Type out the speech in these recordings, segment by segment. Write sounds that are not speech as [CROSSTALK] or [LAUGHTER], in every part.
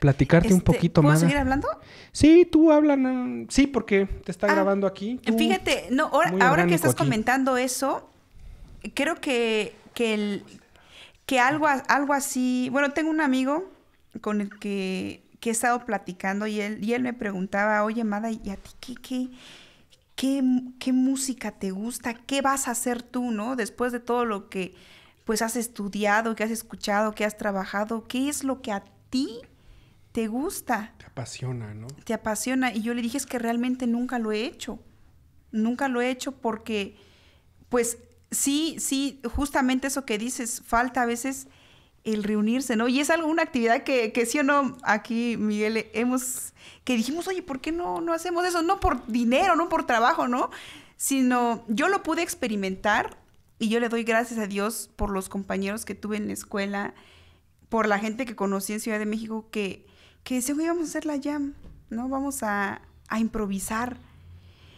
platicarte un este, poquito más. ¿Puedo seguir hablando? Sí, tú hablan, sí, porque te está ah, grabando aquí. fíjate, no, ahora, que estás comentando eso, creo que, algo, algo así, bueno, tengo un amigo con el que, he estado platicando y él, y él me preguntaba, oye, Mada, ¿y a ti qué, qué, qué, qué música te gusta? ¿Qué vas a hacer tú, no? Después de todo lo que pues has estudiado, que has escuchado, que has trabajado, ¿qué es lo que a ti te gusta. Te apasiona, ¿no? Te apasiona. Y yo le dije, es que realmente nunca lo he hecho. Nunca lo he hecho porque, pues, sí, sí, justamente eso que dices, falta a veces el reunirse, ¿no? Y es algo, una actividad que, que sí o no, aquí, Miguel, hemos, que dijimos, oye, ¿por qué no, no hacemos eso? No por dinero, no por trabajo, ¿no? Sino yo lo pude experimentar y yo le doy gracias a Dios por los compañeros que tuve en la escuela, por la gente que conocí en Ciudad de México que que decían, hoy vamos a hacer la jam, ¿no? Vamos a, improvisar.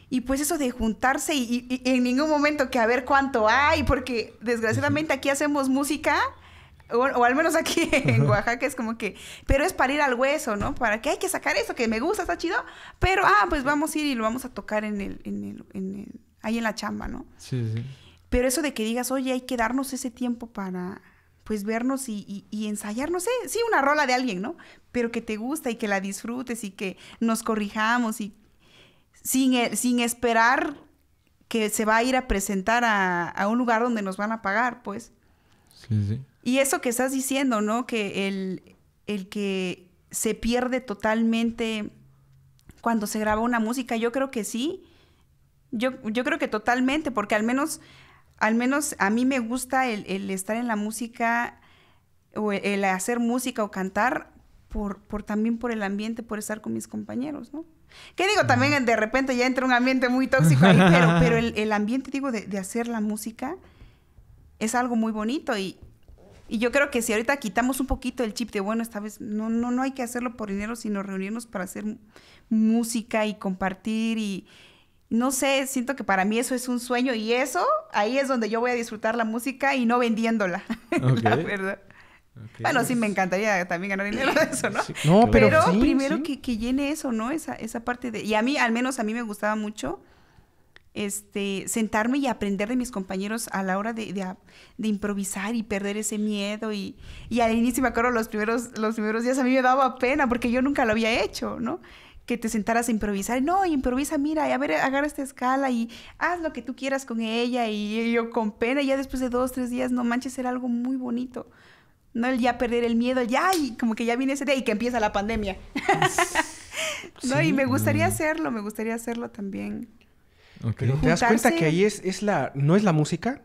Y pues eso de juntarse y, en ningún momento que a ver cuánto hay, porque desgraciadamente aquí hacemos música, o, al menos aquí [LAUGHS] en Oaxaca es como que, pero es para ir al hueso, ¿no? Para que hay que sacar eso, que me gusta, está chido, pero ah, pues vamos a ir y lo vamos a tocar en el, en el, en el ahí en la chamba, ¿no? Sí, sí. Pero eso de que digas, oye, hay que darnos ese tiempo para, pues vernos y, y, ensayar, no sé, sí, una rola de alguien, ¿no? Pero que te gusta y que la disfrutes y que nos corrijamos y sin, e, sin esperar que se va a ir a presentar a, a un lugar donde nos van a pagar, pues. Sí, sí. Y eso que estás diciendo, ¿no? Que el, el que se pierde totalmente cuando se graba una música, yo creo que sí. Yo, yo creo que totalmente, porque al menos al menos a mí me gusta el, estar en la música o el, hacer música o cantar por, también por el ambiente, por estar con mis compañeros, ¿no? ¿Qué digo? También de repente ya entra un ambiente muy tóxico ahí, pero, el, ambiente, digo, de, hacer la música es algo muy bonito y, y, yo creo que si ahorita quitamos un poquito el chip de, bueno, esta vez no, no, no hay que hacerlo por dinero, sino reunirnos para hacer música y compartir y, no sé, siento que para mí eso es un sueño y eso, ahí es donde yo voy a disfrutar la música y no vendiéndola, [LAUGHS] la verdad. Bueno, sí, me encantaría también ganar dinero de eso, ¿no? No, pero, pero primero Que, llene eso, ¿no? Esa, esa parte de... Y a mí, al menos a mí me gustaba mucho este, sentarme y aprender de mis compañeros a la hora de, de, de improvisar y perder ese miedo. Y, y, al inicio me acuerdo los primeros, los primeros días a mí me daba pena porque yo nunca lo había hecho, ¿no? que te sentaras a improvisar. No, improvisa, mira, a ver, agarra esta escala y haz lo que tú quieras con ella y yo con pena, y ya después de dos, tres días, no manches, era algo muy bonito. No el ya perder el miedo, ya, y como que ya viene ese día y que empieza la pandemia. [LAUGHS] no, y me gustaría mm. hacerlo, me gustaría hacerlo también. te das cuenta que ahí es, es la, no es la música,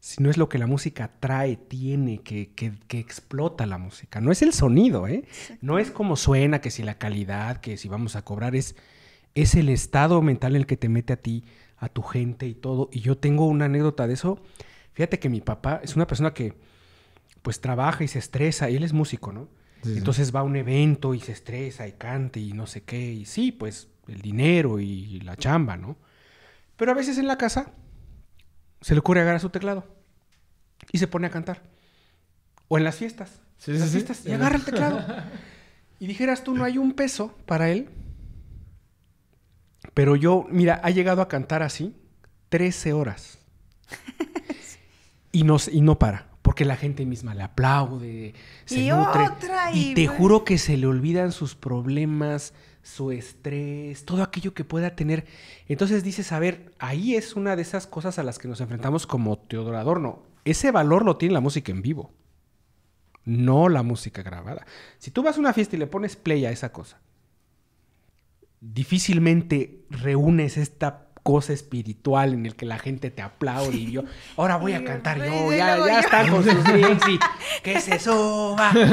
si no es lo que la música trae, tiene, que, explota la música. No es el sonido, ¿eh? No es como suena, que si la calidad, que si vamos a cobrar, es, es el estado mental en el que te mete a ti, a tu gente y todo. Y yo tengo una anécdota de eso. Fíjate que mi papá es una persona que pues trabaja y se estresa, y él es músico, ¿no? Entonces va a un evento y se estresa y canta y no sé qué, y sí, pues el dinero y la chamba, ¿no? Pero a veces en la casa se le ocurre agarrar su teclado y se pone a cantar. O en las fiestas. fiestas y agarra el teclado. y dijeras tú, no hay un peso para él. Pero yo, mira, ha llegado a cantar así 13 horas. [LAUGHS] y, no, y no para porque la gente misma le aplaude, se y y te juro que se le olvidan sus problemas, su estrés, todo aquello que pueda tener. Entonces dices, a ver, ahí es una de esas cosas a las que nos enfrentamos como Teodoro Adorno. Ese valor lo tiene la música en vivo, no la música grabada. Si tú vas a una fiesta y le pones play a esa cosa, difícilmente reúnes esta cosa espiritual en el que la gente te aplaude y yo, ahora voy a cantar yo, ya, ya están con sus drinks que se suba, que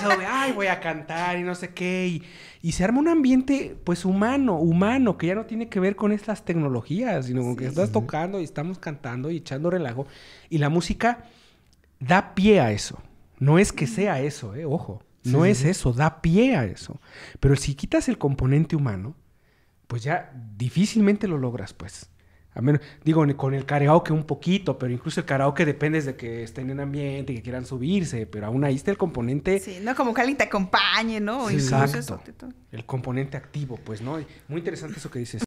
se ay, voy a cantar y no sé qué. Y, se arma un ambiente, pues, humano, humano, que ya no tiene que ver con estas tecnologías, sino con que estás tocando y estamos cantando y echando relajo. Y la música da pie a eso. No es que sea eso, eh, ojo. No es eso, da pie a eso. Pero si quitas el componente humano, pues ya difícilmente lo logras, pues. A menos, digo, con el karaoke un poquito, pero incluso el karaoke depende de que estén en ambiente, que quieran subirse, pero aún ahí está el componente. Sí, no como que alguien te acompañe, ¿no? Sí, exacto. El componente activo, pues, ¿no? Muy interesante eso que dices.